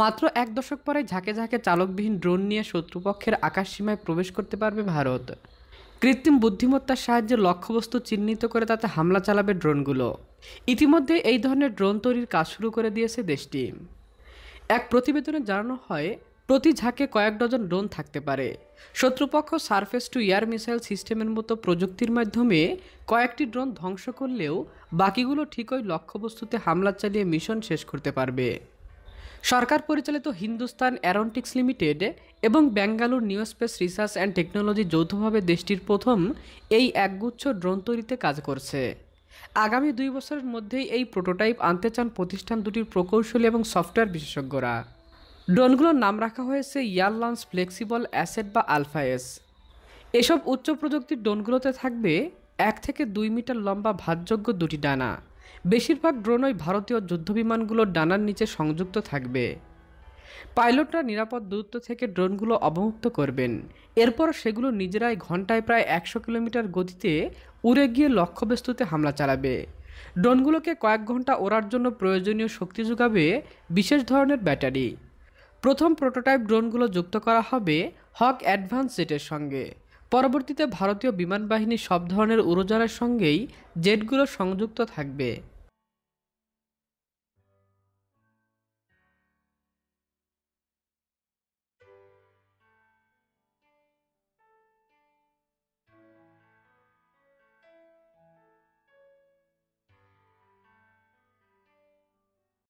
মাত্র এক দশক পরে ঝাঁকে ঝাঁকে চালকবিহীন ড্রোন নিয়ে শত্রুপক্ষের আকাশসীমায় প্রবেশ করতে পারবে ভারত কৃত্রিম বুদ্ধিমত্তার সাহায্যে লক্ষ্যবস্তু চিহ্নিত করে তাতে হামলা চালাবে ড্রোনগুলো ইতিমধ্যে এই ধরনের ড্রোন তৈরির কাজ শুরু করে দিয়েছে দেশটি এক প্রতিবেদনে জানানো হয় প্রতি ঝাঁকে কয়েক ডজন ড্রোন থাকতে পারে শত্রুপক্ষ সারফেস টু এয়ার মিসাইল সিস্টেমের মতো প্রযুক্তির মাধ্যমে কয়েকটি ড্রোন ধ্বংস করলেও বাকিগুলো ঠিকই লক্ষ্যবস্তুতে হামলা চালিয়ে মিশন শেষ করতে পারবে সরকার পরিচালিত হিন্দুস্তান অ্যারোনটিক্স লিমিটেড এবং Bengaluru New Space Research and Technology যৌথভাবে দেশটির প্রথম এই একগুচ্ছ ড্রোন তৈরিতে কাজ করছে আগামী দুই বছরের মধ্যেই এই প্রোটোটাইপ আনতে চান প্রতিষ্ঠান দুটির প্রকৌশলী এবং সফটওয়্যার বিশেষজ্ঞরা ড্রোনগুলোর নাম রাখা হয়েছে ইয়ার লঞ্চ ফ্লেক্সিবল অ্যাসেট বা আলফায়েস এসব উচ্চ প্রযুক্তির ড্রোনগুলোতে থাকবে এক থেকে দুই মিটার লম্বা ভাতযোগ্য দুটি ডানা বেশিরভাগ ড্রোনই ভারতীয় যুদ্ধবিমানগুলোর ডানার নিচে সংযুক্ত থাকবে পাইলটরা নিরাপদ দূরত্ব থেকে ড্রোনগুলো অবমুক্ত করবেন এরপর সেগুলো নিজেরাই ঘন্টায় প্রায় একশো কিলোমিটার গতিতে উড়ে গিয়ে লক্ষ্যবস্তুতে হামলা চালাবে ড্রোনগুলোকে কয়েক ঘন্টা ওড়ার জন্য প্রয়োজনীয় শক্তি যোগাবে বিশেষ ধরনের ব্যাটারি প্রথম প্রোটোটাইপ ড্রোনগুলো যুক্ত করা হবে হক অ্যাডভান্স জেটের সঙ্গে পরবর্তীতে ভারতীয় বিমান বাহিনী সব ধরনের উড়োজাহাজের সঙ্গেই জেটগুলো সংযুক্ত থাকবে